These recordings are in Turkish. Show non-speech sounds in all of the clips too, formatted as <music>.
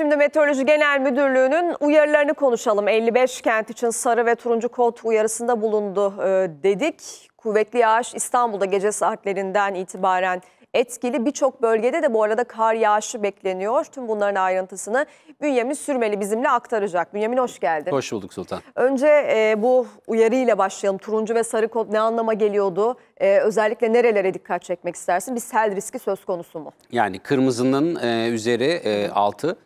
Şimdi Meteoroloji Genel Müdürlüğü'nün uyarılarını konuşalım. 55 kent için sarı ve turuncu kod uyarısında bulundu e, dedik. Kuvvetli yağış İstanbul'da gece saatlerinden itibaren etkili. Birçok bölgede de bu arada kar yağışı bekleniyor. Tüm bunların ayrıntısını Bünyamin Sürmeli bizimle aktaracak. Bünyamin hoş geldin. Hoş bulduk Sultan. Önce e, bu uyarıyla başlayalım. Turuncu ve sarı kod ne anlama geliyordu? E, özellikle nerelere dikkat çekmek istersin? Bir sel riski söz konusu mu? Yani kırmızının e, üzeri e, altı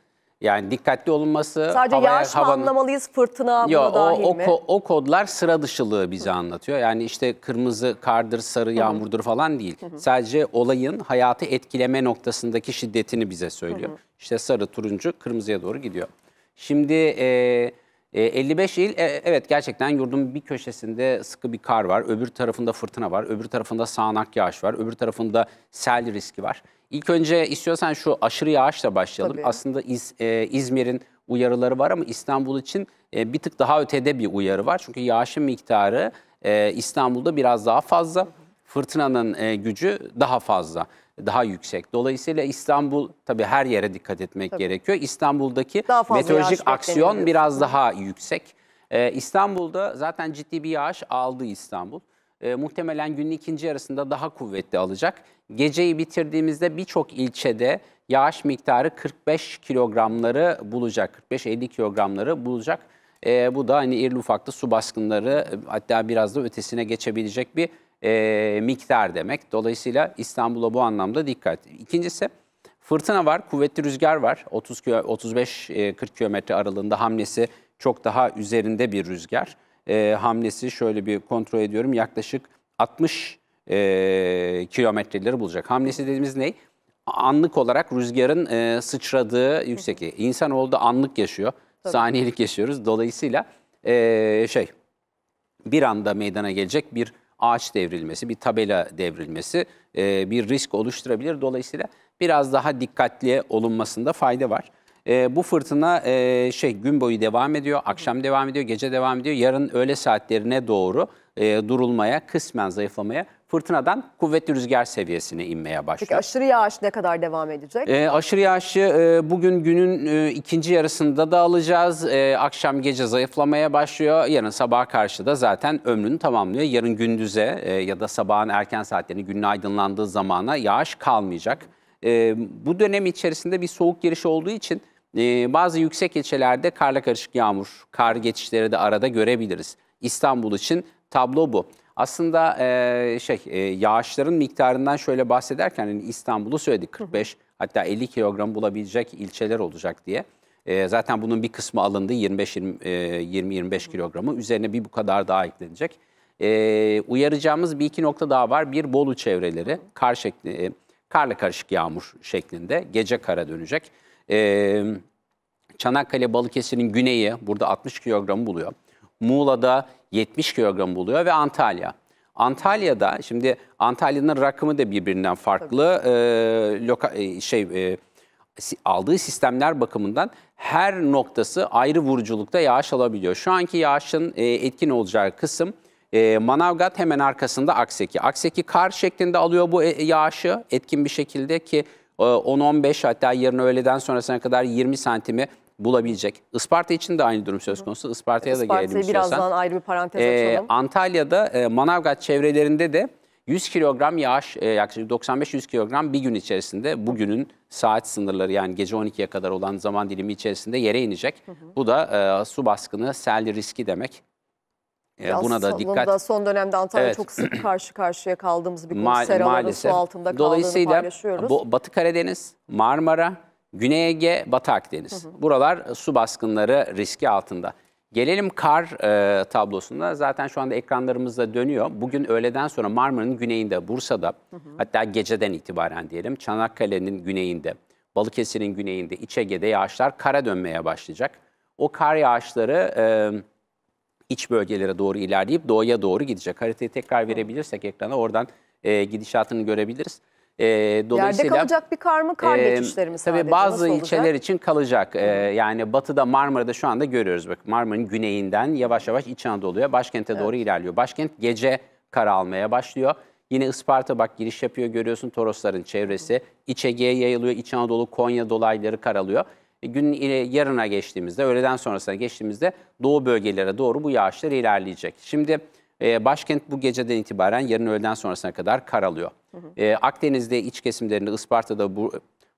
yani dikkatli olunması. Sadece havaya, yağış havanın... anlamalıyız fırtına Yo, o, dahil o, mi? O, kodlar sıra dışılığı bize Hı. anlatıyor. Yani işte kırmızı kardır, sarı Hı. yağmurdur falan değil. Hı. Sadece olayın hayatı etkileme noktasındaki şiddetini bize söylüyor. Hı. İşte sarı, turuncu, kırmızıya doğru gidiyor. Şimdi... E, e, ee, 55 il e, evet gerçekten yurdun bir köşesinde sıkı bir kar var. Öbür tarafında fırtına var. Öbür tarafında sağanak yağış var. Öbür tarafında sel riski var. İlk önce istiyorsan şu aşırı yağışla başlayalım. Tabii. Aslında İz, e, İzmir'in uyarıları var ama İstanbul için e, bir tık daha ötede bir uyarı var. Çünkü yağışın miktarı e, İstanbul'da biraz daha fazla. Fırtınanın e, gücü daha fazla daha yüksek. Dolayısıyla İstanbul tabii her yere dikkat etmek tabii. gerekiyor. İstanbul'daki meteorolojik aksiyon biraz daha yüksek. Ee, İstanbul'da zaten ciddi bir yağış aldı İstanbul. Ee, muhtemelen günün ikinci yarısında daha kuvvetli alacak. Geceyi bitirdiğimizde birçok ilçede yağış miktarı 45 kilogramları bulacak. 45-50 kilogramları bulacak. Ee, bu da hani irli ufaklı su baskınları hatta biraz da ötesine geçebilecek bir e, miktar demek. Dolayısıyla İstanbul'a bu anlamda dikkat. İkincisi fırtına var, kuvvetli rüzgar var. 35-40 e, kilometre aralığında hamlesi çok daha üzerinde bir rüzgar. E, hamlesi şöyle bir kontrol ediyorum yaklaşık 60 e, kilometreleri bulacak. Hamlesi dediğimiz ne? Anlık olarak rüzgarın e, sıçradığı yüksekliği. İnsanoğlu da anlık yaşıyor. Tabii. Saniyelik yaşıyoruz. Dolayısıyla e, şey bir anda meydana gelecek bir ağaç devrilmesi, bir tabela devrilmesi e, bir risk oluşturabilir. Dolayısıyla biraz daha dikkatli olunmasında fayda var. E, bu fırtına e, şey gün boyu devam ediyor, akşam devam ediyor, gece devam ediyor. Yarın öğle saatlerine doğru e, durulmaya, kısmen zayıflamaya fırtınadan kuvvetli rüzgar seviyesine inmeye başlıyor. Peki aşırı yağış ne kadar devam edecek? E, aşırı yağışı e, bugün günün e, ikinci yarısında da alacağız. E, akşam gece zayıflamaya başlıyor. Yarın sabah karşı da zaten ömrünü tamamlıyor. Yarın gündüze e, ya da sabahın erken saatlerini günün aydınlandığı zamana yağış kalmayacak. E, bu dönem içerisinde bir soğuk giriş olduğu için e, bazı yüksek ilçelerde karla karışık yağmur, kar geçişleri de arada görebiliriz. İstanbul için tablo bu. Aslında e, şey e, yağışların miktarından şöyle bahsederken hani İstanbul'u söyledik 45 hı hı. hatta 50 kilogram bulabilecek ilçeler olacak diye. E, zaten bunun bir kısmı alındı 20-25 e, kilogramı üzerine bir bu kadar daha eklenecek. E, uyaracağımız bir iki nokta daha var. Bir Bolu çevreleri kar şekli, e, karla karışık yağmur şeklinde gece kara dönecek. E, Çanakkale Balıkesir'in güneyi burada 60 kilogramı buluyor. Muğla'da 70 kilogram buluyor ve Antalya. Antalya'da şimdi Antalya'nın rakımı da birbirinden farklı. Ee, loka, e, şey e, aldığı sistemler bakımından her noktası ayrı vuruculukta yağış alabiliyor. Şu anki yağışın e, etkin olacağı kısım e, Manavgat hemen arkasında Akseki. Akseki kar şeklinde alıyor bu e, yağışı etkin bir şekilde ki e, 10-15 hatta yarın öğleden sonrasına kadar 20 santimi bulabilecek. Isparta için de aynı durum söz konusu. Isparta'ya da gelelim istiyorsan. birazdan ayrı bir parantez ee, açalım. Ee, Antalya'da e, Manavgat çevrelerinde de 100 kilogram yağış e, yaklaşık 95-100 kilogram bir gün içerisinde bugünün saat sınırları yani gece 12'ye kadar olan zaman dilimi içerisinde yere inecek. Hı hı. Bu da e, su baskını, sel riski demek. E, buna da dikkat. Da son dönemde Antalya evet. çok sık <clears throat> karşı karşıya kaldığımız bir konu. Ma Seraların maalesef. su altında kaldığını Dolayısıyla bu, Batı Karadeniz, Marmara, Güney Ege, Batı Akdeniz. Hı hı. Buralar su baskınları riski altında. Gelelim kar e, tablosuna. Zaten şu anda ekranlarımızda dönüyor. Bugün öğleden sonra Marmara'nın güneyinde, Bursa'da hı hı. hatta geceden itibaren diyelim Çanakkale'nin güneyinde, Balıkesir'in güneyinde, İç Ege'de yağışlar kara dönmeye başlayacak. O kar yağışları e, iç bölgelere doğru ilerleyip doğuya doğru gidecek. Haritayı tekrar verebilirsek ekrana oradan e, gidişatını görebiliriz. E, dolayısıyla, Yerde kalacak bir kar mı? Kar e, Tabii bazı ilçeler için kalacak. E, yani batıda Marmara'da şu anda görüyoruz. Bak Marmara'nın güneyinden yavaş yavaş İç Anadolu'ya, başkente evet. doğru ilerliyor. Başkent gece kar almaya başlıyor. Yine Isparta bak giriş yapıyor görüyorsun Torosların çevresi. İç Ege'ye yayılıyor. İç Anadolu, Konya dolayları karalıyor. E, gün ile yarına geçtiğimizde, öğleden sonrasına geçtiğimizde doğu bölgelere doğru bu yağışlar ilerleyecek. Şimdi ee, başkent bu geceden itibaren yarın öğleden sonrasına kadar kar alıyor. Hı hı. Ee, Akdeniz'de iç kesimlerinde Isparta'da bu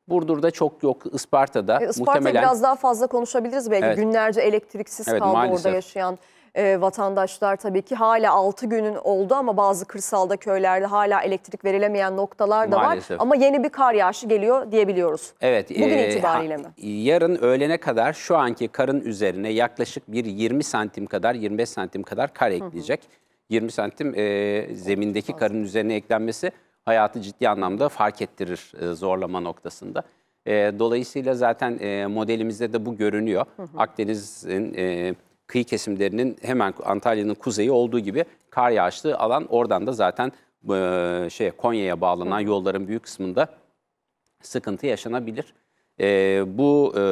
Burdur'da çok yok, Isparta'da e, Isparta'yı muhtemelen... biraz daha fazla konuşabiliriz belki. Evet. Günlerce elektriksiz evet, kaldı maalesef. orada yaşayan e, vatandaşlar tabii ki hala 6 günün oldu ama bazı kırsalda köylerde hala elektrik verilemeyen noktalar da Maalesef. var. Ama yeni bir kar yağışı geliyor diyebiliyoruz. Evet. Bugün e, itibariyle mi? Yarın öğlene kadar şu anki karın üzerine yaklaşık bir 20 santim kadar 25 santim kadar kar ekleyecek. Hı hı. 20 santim e, zemindeki karın üzerine eklenmesi hayatı ciddi anlamda fark ettirir e, zorlama noktasında. E, dolayısıyla zaten e, modelimizde de bu görünüyor. Akdeniz'in e, kıyı kesimlerinin hemen Antalya'nın kuzeyi olduğu gibi kar yağışlı alan oradan da zaten e, şeye Konya'ya bağlanan yolların büyük kısmında sıkıntı yaşanabilir. E, bu e,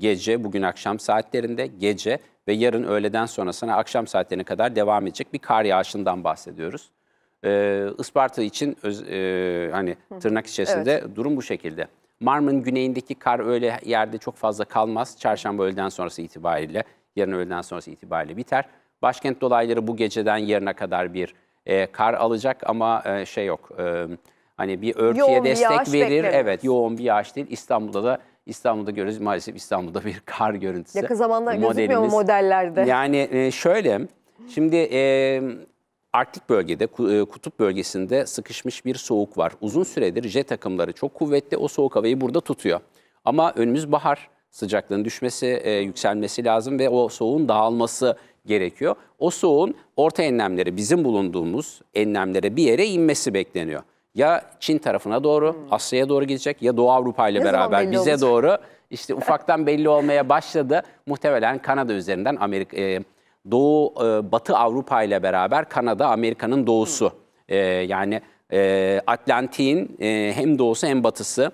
gece, bugün akşam saatlerinde gece ve yarın öğleden sonrasına akşam saatlerine kadar devam edecek bir kar yağışından bahsediyoruz. Ee, Isparta için öz, e, hani tırnak içerisinde evet. durum bu şekilde. Marmın güneyindeki kar öyle yerde çok fazla kalmaz. Çarşamba öğleden sonrası itibariyle, yarın öğleden sonrası itibariyle biter. Başkent dolayları bu geceden yarına kadar bir e, kar alacak ama e, şey yok. E, hani bir örtüye yoğun destek bir verir. Beklerim. Evet, yoğun bir yağış değil. İstanbul'da da İstanbul'da görüyoruz. Maalesef İstanbul'da bir kar görüntüsü. Yakın zamanda gözükmüyor mu modellerde? Yani e, şöyle, şimdi e, Arktik bölgede, e, kutup bölgesinde sıkışmış bir soğuk var. Uzun süredir jet takımları çok kuvvetli o soğuk havayı burada tutuyor. Ama önümüz bahar sıcaklığın düşmesi, e, yükselmesi lazım ve o soğuğun dağılması gerekiyor. O soğuğun orta enlemlere, bizim bulunduğumuz enlemlere bir yere inmesi bekleniyor ya Çin tarafına doğru, hmm. Asya'ya doğru gidecek ya Doğu Avrupa ile beraber bize olacak? doğru İşte ufaktan belli olmaya başladı. Muhtemelen Kanada üzerinden Amerika e, Doğu e, Batı Avrupa ile beraber Kanada Amerika'nın doğusu. Hmm. E, yani e, Atlantik'in e, hem doğusu hem batısı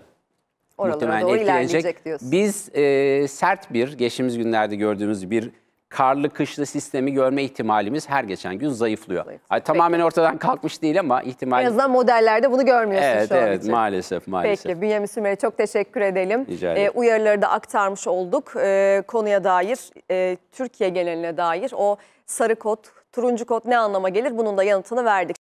Oralara muhtemelen etkilenecek. Biz e, sert bir geçtiğimiz günlerde gördüğümüz bir karlı kışlı sistemi görme ihtimalimiz her geçen gün zayıflıyor. Zayıf. Yani tamamen ortadan kalkmış değil ama ihtimal... En azından modellerde bunu görmüyorsun evet, şu an Evet, için. maalesef, maalesef. Peki, Bünyamin Sümer'e çok teşekkür edelim. Rica Ee, uyarıları da aktarmış olduk. Ee, konuya dair, e, Türkiye geneline dair o sarı kod, turuncu kod ne anlama gelir? Bunun da yanıtını verdik.